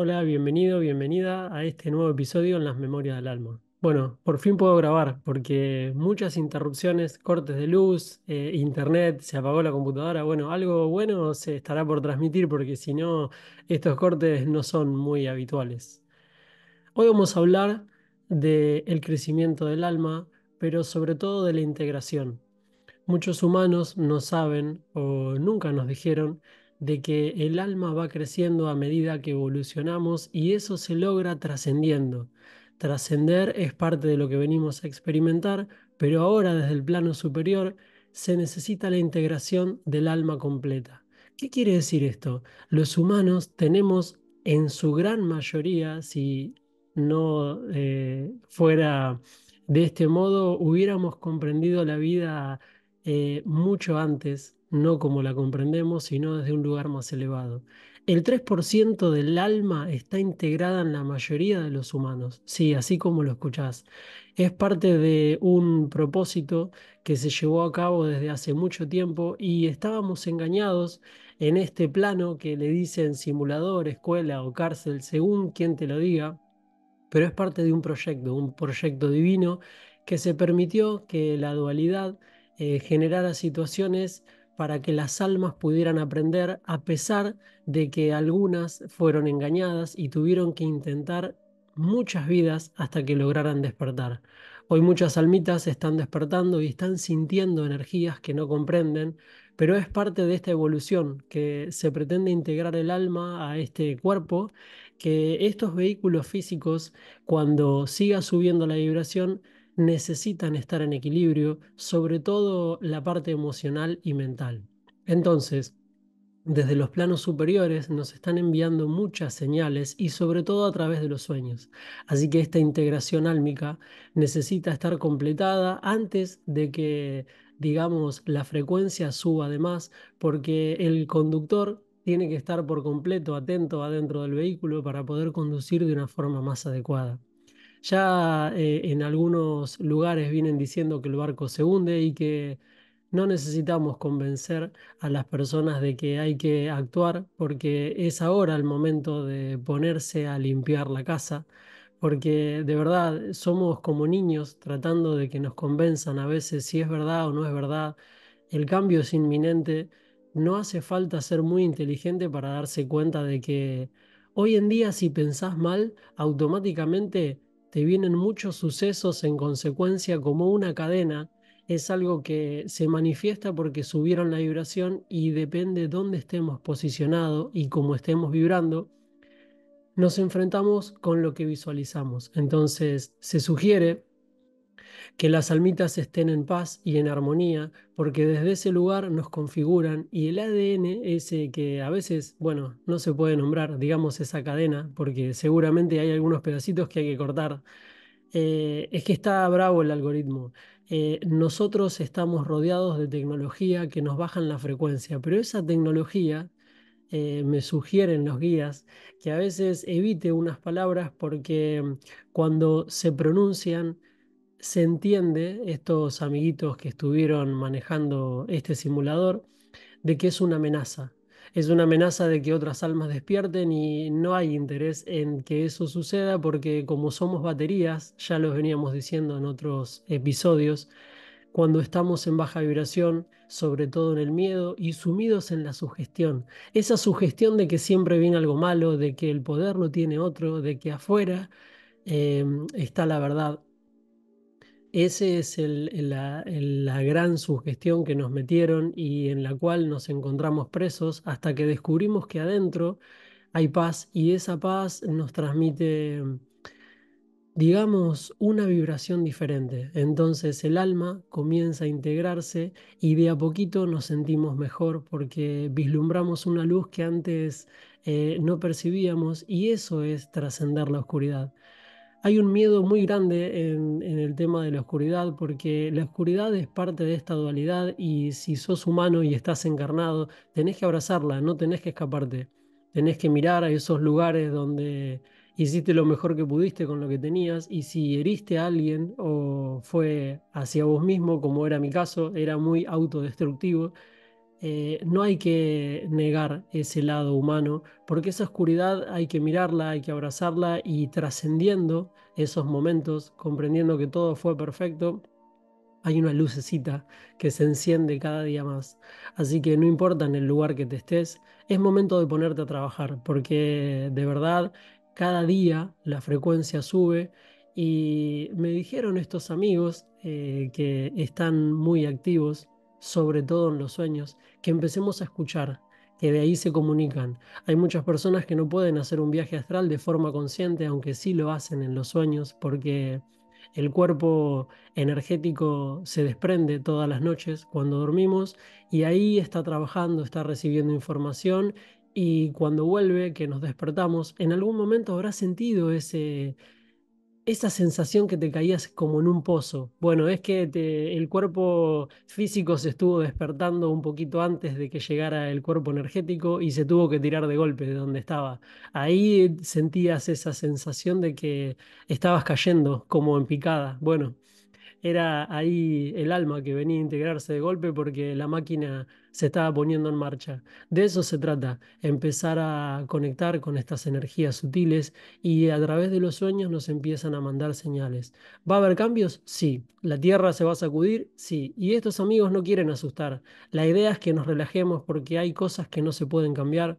Hola, bienvenido, bienvenida a este nuevo episodio en las Memorias del Alma. Bueno, por fin puedo grabar porque muchas interrupciones, cortes de luz, eh, internet, se apagó la computadora. Bueno, algo bueno se estará por transmitir porque si no, estos cortes no son muy habituales. Hoy vamos a hablar del crecimiento del alma, pero sobre todo de la integración. Muchos humanos no saben o nunca nos dijeron de que el alma va creciendo a medida que evolucionamos y eso se logra trascendiendo. Trascender es parte de lo que venimos a experimentar, pero ahora desde el plano superior se necesita la integración del alma completa. ¿Qué quiere decir esto? Los humanos tenemos en su gran mayoría, si no eh, fuera de este modo, hubiéramos comprendido la vida eh, mucho antes no como la comprendemos, sino desde un lugar más elevado. El 3% del alma está integrada en la mayoría de los humanos, sí, así como lo escuchás. Es parte de un propósito que se llevó a cabo desde hace mucho tiempo y estábamos engañados en este plano que le dicen simulador, escuela o cárcel, según quien te lo diga, pero es parte de un proyecto, un proyecto divino que se permitió que la dualidad eh, generara situaciones para que las almas pudieran aprender a pesar de que algunas fueron engañadas y tuvieron que intentar muchas vidas hasta que lograran despertar. Hoy muchas almitas están despertando y están sintiendo energías que no comprenden, pero es parte de esta evolución que se pretende integrar el alma a este cuerpo, que estos vehículos físicos, cuando siga subiendo la vibración, necesitan estar en equilibrio, sobre todo la parte emocional y mental. Entonces, desde los planos superiores nos están enviando muchas señales y sobre todo a través de los sueños. Así que esta integración álmica necesita estar completada antes de que, digamos, la frecuencia suba además, porque el conductor tiene que estar por completo atento adentro del vehículo para poder conducir de una forma más adecuada. Ya eh, en algunos lugares vienen diciendo que el barco se hunde y que no necesitamos convencer a las personas de que hay que actuar porque es ahora el momento de ponerse a limpiar la casa, porque de verdad somos como niños tratando de que nos convenzan a veces si es verdad o no es verdad, el cambio es inminente, no hace falta ser muy inteligente para darse cuenta de que hoy en día si pensás mal, automáticamente te vienen muchos sucesos en consecuencia como una cadena, es algo que se manifiesta porque subieron la vibración y depende dónde estemos posicionados y cómo estemos vibrando, nos enfrentamos con lo que visualizamos. Entonces se sugiere que las almitas estén en paz y en armonía, porque desde ese lugar nos configuran y el ADN, ese que a veces, bueno, no se puede nombrar, digamos esa cadena, porque seguramente hay algunos pedacitos que hay que cortar. Eh, es que está bravo el algoritmo. Eh, nosotros estamos rodeados de tecnología que nos bajan la frecuencia, pero esa tecnología eh, me sugieren los guías que a veces evite unas palabras porque mm, cuando se pronuncian se entiende, estos amiguitos que estuvieron manejando este simulador, de que es una amenaza. Es una amenaza de que otras almas despierten y no hay interés en que eso suceda porque como somos baterías, ya lo veníamos diciendo en otros episodios, cuando estamos en baja vibración, sobre todo en el miedo y sumidos en la sugestión. Esa sugestión de que siempre viene algo malo, de que el poder lo tiene otro, de que afuera eh, está la verdad. Esa es la, gran sugestión que nos metieron y en la cual nos encontramos presos hasta que descubrimos que adentro hay paz y esa paz nos transmite, digamos, una vibración diferente. Entonces el alma comienza a integrarse y de a poquito nos sentimos mejor porque vislumbramos una luz que antes eh, no percibíamos y eso es trascender la oscuridad. Hay un miedo muy grande en, el tema de la oscuridad, porque la oscuridad es parte de esta dualidad y si sos humano y estás encarnado, tenés que abrazarla, no tenés que escaparte, tenés que mirar a esos lugares donde hiciste lo mejor que pudiste con lo que tenías y si heriste a alguien o fue hacia vos mismo, como era mi caso, era muy autodestructivo, eh, no hay que negar ese lado humano, porque esa oscuridad hay que mirarla, hay que abrazarla y trascendiendo esos momentos, comprendiendo que todo fue perfecto, hay una lucecita que se enciende cada día más. Así que no importa en el lugar que te estés, es momento de ponerte a trabajar, porque de verdad cada día la frecuencia sube y me dijeron estos amigos eh, que están muy activos sobre todo en los sueños, que empecemos a escuchar, que de ahí se comunican. Hay muchas personas que no pueden hacer un viaje astral de forma consciente, aunque sí lo hacen en los sueños, porque el cuerpo energético se desprende todas las noches cuando dormimos y ahí está trabajando, está recibiendo información y cuando vuelve, que nos despertamos, en algún momento habrá sentido ese esa sensación que te caías como en un pozo. Bueno, es que el cuerpo físico se estuvo despertando un poquito antes de que llegara el cuerpo energético y se tuvo que tirar de golpe de donde estaba. Ahí sentías esa sensación de que estabas cayendo como en picada. Bueno, era ahí el alma que venía a integrarse de golpe porque la máquina se estaba poniendo en marcha. De eso se trata, empezar a conectar con estas energías sutiles y a través de los sueños nos empiezan a mandar señales. ¿Va a haber cambios? Sí. ¿La Tierra se va a sacudir? Sí. Y estos amigos no quieren asustar. La idea es que nos relajemos porque hay cosas que no se pueden cambiar.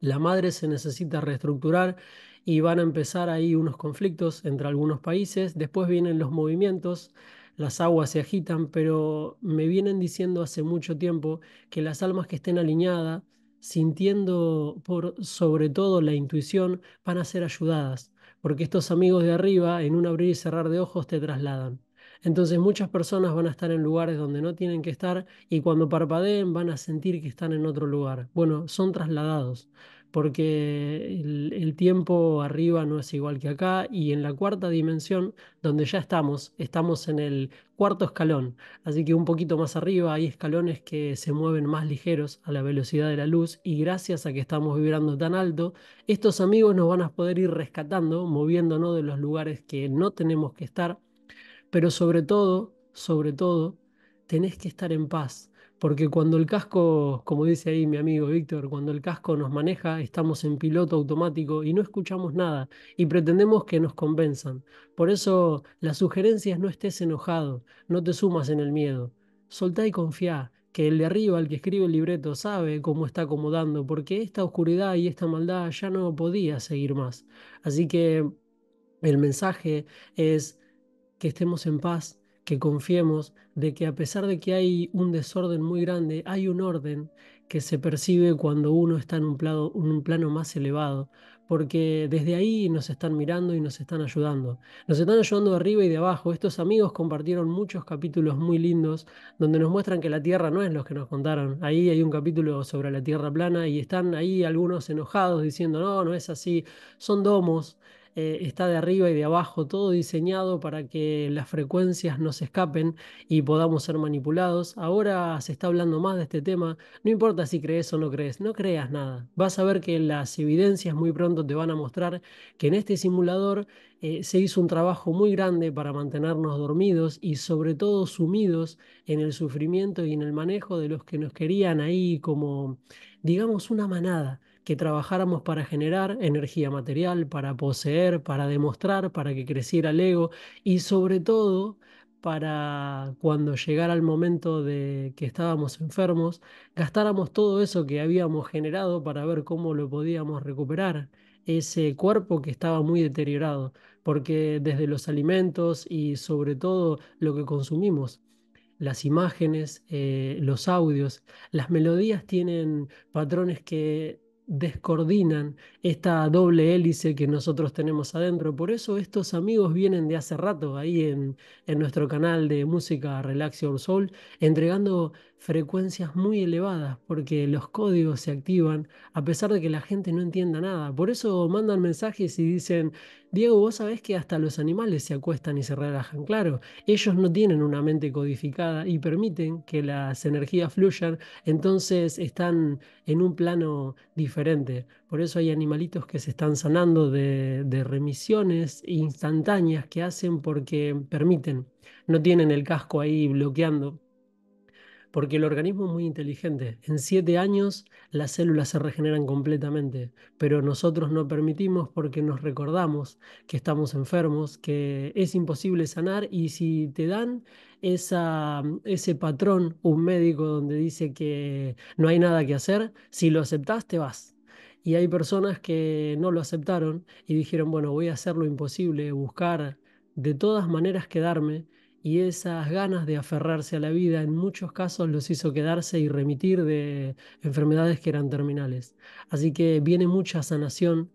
La madre se necesita reestructurar y van a empezar ahí unos conflictos entre algunos países, después vienen los movimientos, las aguas se agitan, pero me vienen diciendo hace mucho tiempo que las almas que estén alineadas, sintiendo por sobre todo la intuición, van a ser ayudadas, porque estos amigos de arriba en un abrir y cerrar de ojos te trasladan. Entonces muchas personas van a estar en lugares donde no tienen que estar y cuando parpadeen van a sentir que están en otro lugar. Bueno, son trasladados porque el, tiempo arriba no es igual que acá y en la cuarta dimensión, donde ya estamos, estamos en el cuarto escalón, así que un poquito más arriba hay escalones que se mueven más ligeros a la velocidad de la luz y gracias a que estamos vibrando tan alto, estos amigos nos van a poder ir rescatando, moviéndonos de los lugares que no tenemos que estar, pero sobre todo, sobre todo, tenés que estar en paz porque cuando el casco, como dice ahí mi amigo Víctor, cuando el casco nos maneja, estamos en piloto automático y no escuchamos nada y pretendemos que nos convenzan. Por eso las sugerencias no estés enojado, no te sumas en el miedo. Soltá y confía, que el de arriba, el que escribe el libreto, sabe cómo está acomodando, porque esta oscuridad y esta maldad ya no podía seguir más. Así que el mensaje es que estemos en paz, que confiemos de que a pesar de que hay un desorden muy grande, hay un orden que se percibe cuando uno está en un, un plano más elevado, porque desde ahí nos están mirando y nos están ayudando. Nos están ayudando de arriba y de abajo. Estos amigos compartieron muchos capítulos muy lindos donde nos muestran que la Tierra no es lo que nos contaron. Ahí hay un capítulo sobre la Tierra plana y están ahí algunos enojados diciendo, no, no es así, son domos. Eh, está de arriba y de abajo, todo diseñado para que las frecuencias no se escapen y podamos ser manipulados. Ahora se está hablando más de este tema, no importa si crees o no crees, no creas nada. Vas a ver que las evidencias muy pronto te van a mostrar que en este simulador eh, se hizo un trabajo muy grande para mantenernos dormidos y sobre todo sumidos en el sufrimiento y en el manejo de los que nos querían ahí como, digamos, una manada que trabajáramos para generar energía material, para poseer, para demostrar, para que creciera el ego y sobre todo para cuando llegara el momento de que estábamos enfermos, gastáramos todo eso que habíamos generado para ver cómo lo podíamos recuperar, ese cuerpo que estaba muy deteriorado, porque desde los alimentos y sobre todo lo que consumimos, las imágenes, eh, los audios, las melodías tienen patrones que descoordinan esta doble hélice que nosotros tenemos adentro. Por eso estos amigos vienen de hace rato ahí en, en nuestro canal de música Relax Your Soul, entregando frecuencias muy elevadas porque los códigos se activan a pesar de que la gente no entienda nada. Por eso mandan mensajes y dicen, Diego, vos sabés que hasta los animales se acuestan y se relajan. Claro, ellos no tienen una mente codificada y permiten que las energías fluyan, entonces están en un plano diferente. Por eso hay animalitos que se están sanando de, de remisiones instantáneas que hacen porque permiten, no tienen el casco ahí bloqueando porque el organismo es muy inteligente. En siete años las células se regeneran completamente, pero nosotros no permitimos porque nos recordamos que estamos enfermos, que es imposible sanar y si te dan ese patrón, un médico donde dice que no hay nada que hacer, si lo aceptás te vas. Y hay personas que no lo aceptaron y dijeron, bueno, voy a hacer lo imposible, buscar de todas maneras quedarme y esas ganas de aferrarse a la vida en muchos casos los hizo quedarse y remitir de enfermedades que eran terminales. Así que viene mucha sanación,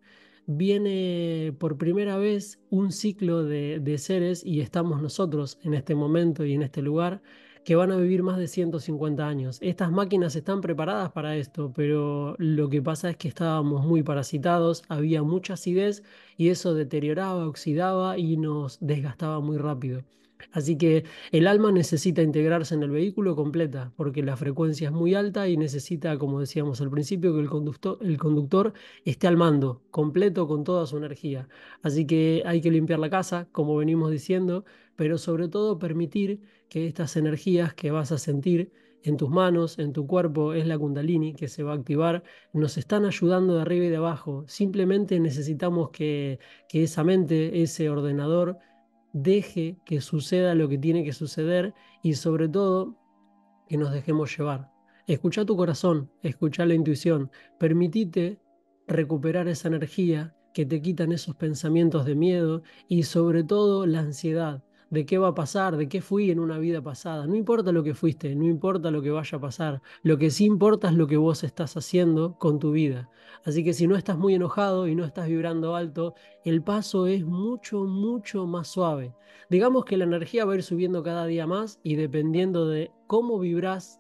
viene por primera vez un ciclo de, de seres y estamos nosotros en este momento y en este lugar que van a vivir más de 150 años. Estas máquinas están preparadas para esto, pero lo que pasa es que estábamos muy parasitados, había mucha acidez y eso deterioraba, oxidaba y nos desgastaba muy rápido. Así que el alma necesita integrarse en el vehículo completa, porque la frecuencia es muy alta y necesita, como decíamos al principio, que el conductor, el conductor esté al mando, completo con toda su energía. Así que hay que limpiar la casa, como venimos diciendo, pero sobre todo permitir que estas energías que vas a sentir en tus manos, en tu cuerpo, es la kundalini que se va a activar, nos están ayudando de arriba y de abajo. Simplemente necesitamos que, que esa mente, ese ordenador, deje que suceda lo que tiene que suceder y sobre todo que nos dejemos llevar. Escucha tu corazón, escucha la intuición, permitite recuperar esa energía que te quitan esos pensamientos de miedo y sobre todo la ansiedad, de qué va a pasar, de qué fui en una vida pasada. No importa lo que fuiste, no importa lo que vaya a pasar. Lo que sí importa es lo que vos estás haciendo con tu vida. Así que si no estás muy enojado y no estás vibrando alto, el paso es mucho, mucho más suave. Digamos que la energía va a ir subiendo cada día más y dependiendo de cómo vibrás,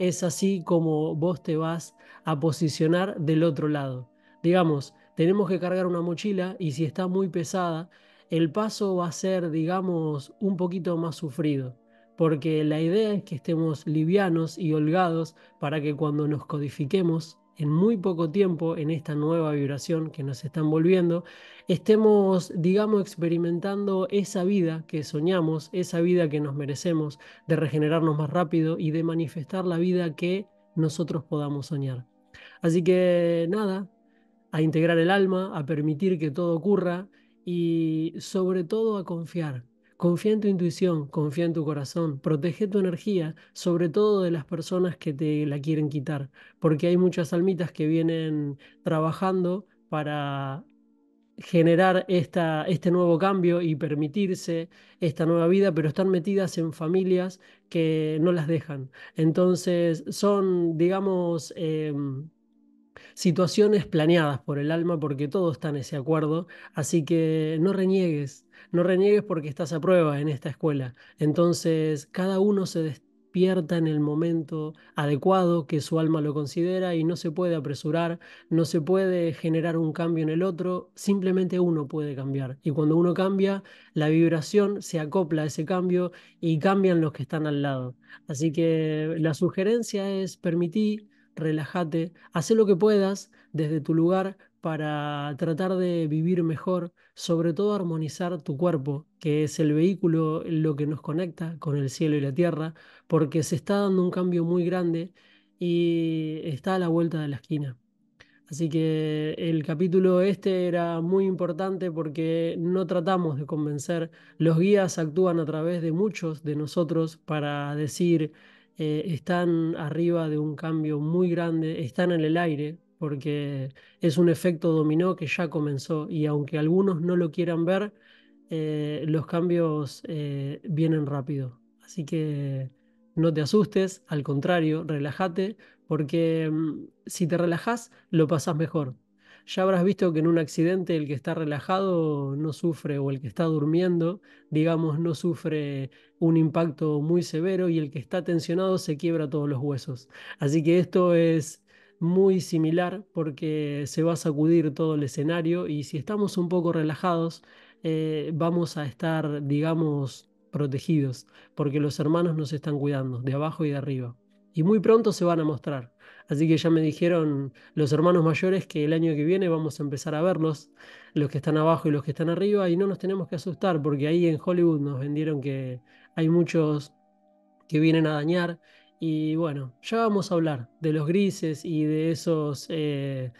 es así como vos te vas a posicionar del otro lado. Digamos, tenemos que cargar una mochila y si está muy pesada, el paso va a ser, digamos, un poquito más sufrido, porque la idea es que estemos livianos y holgados para que cuando nos codifiquemos en muy poco tiempo en esta nueva vibración que nos están volviendo, estemos, digamos, experimentando esa vida que soñamos, esa vida que nos merecemos, de regenerarnos más rápido y de manifestar la vida que nosotros podamos soñar. Así que nada, a integrar el alma, a permitir que todo ocurra y sobre todo a confiar. Confía en tu intuición, confía en tu corazón, protege tu energía, sobre todo de las personas que te la quieren quitar, porque hay muchas almitas que vienen trabajando para generar esta, este nuevo cambio y permitirse esta nueva vida, pero están metidas en familias que no las dejan. Entonces son, digamos, em, situaciones planeadas por el alma porque todo está en ese acuerdo, así que no reniegues, no reniegues porque estás a prueba en esta escuela. Entonces, cada uno se despierta en el momento adecuado que su alma lo considera y no se puede apresurar, no se puede generar un cambio en el otro, simplemente uno puede cambiar. Y cuando uno cambia, la vibración se acopla a ese cambio y cambian los que están al lado. Así que la sugerencia es permitir relájate, haz lo que puedas desde tu lugar para tratar de vivir mejor, sobre todo armonizar tu cuerpo, que es el vehículo lo que nos conecta con el cielo y la tierra, porque se está dando un cambio muy grande y está a la vuelta de la esquina. Así que el capítulo este era muy importante porque no tratamos de convencer, los guías actúan a través de muchos de nosotros para decir eh, están arriba de un cambio muy grande, están en el aire, porque es un efecto dominó que ya comenzó y aunque algunos no lo quieran ver, eh, los cambios eh, vienen rápido. Así que no te asustes, al contrario, relájate, porque mm, si te relajas, lo pasas mejor. Ya habrás visto que en un accidente el que está relajado no sufre o el que está durmiendo, digamos, no sufre un impacto muy severo y el que está tensionado se quiebra todos los huesos. Así que esto es muy similar porque se va a sacudir todo el escenario y si estamos un poco relajados eh, vamos a estar, digamos, protegidos porque los hermanos nos están cuidando de abajo y de arriba y muy pronto se van a mostrar. Así que ya me dijeron los hermanos mayores que el año que viene vamos a empezar a verlos, los que están abajo y los que están arriba, y no nos tenemos que asustar, porque ahí en Hollywood nos vendieron que hay muchos que vienen a dañar. Y bueno, ya vamos a hablar de los grises y de esos eh,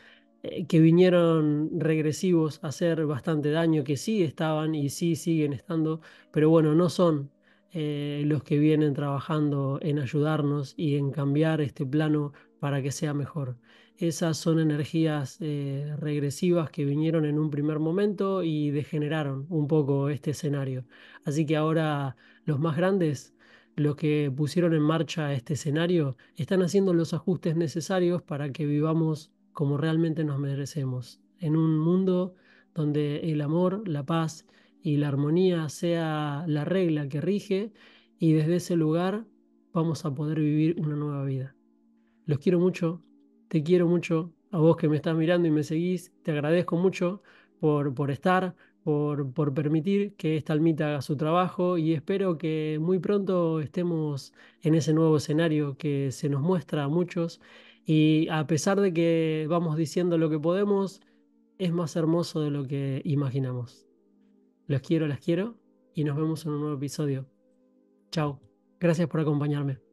eh, que vinieron regresivos a hacer bastante daño, que sí estaban y sí siguen estando, pero bueno, no son eh, los que vienen trabajando en ayudarnos y en cambiar este plano para que sea mejor. Esas son energías eh, regresivas que vinieron en un primer momento y degeneraron un poco este escenario. Así que ahora los más grandes, los que pusieron en marcha este escenario, están haciendo los ajustes necesarios para que vivamos como realmente nos merecemos, en un mundo donde el amor, la paz y la armonía sea la regla que rige y desde ese lugar vamos a poder vivir una nueva vida. Los quiero mucho, te quiero mucho, a vos que me estás mirando y me seguís, te agradezco mucho por, estar, por, por, permitir que esta almita haga su trabajo y espero que muy pronto estemos en ese nuevo escenario que se nos muestra a muchos y a pesar de que vamos diciendo lo que podemos, es más hermoso de lo que imaginamos. Los quiero, las quiero y nos vemos en un nuevo episodio. Chao. Gracias por acompañarme.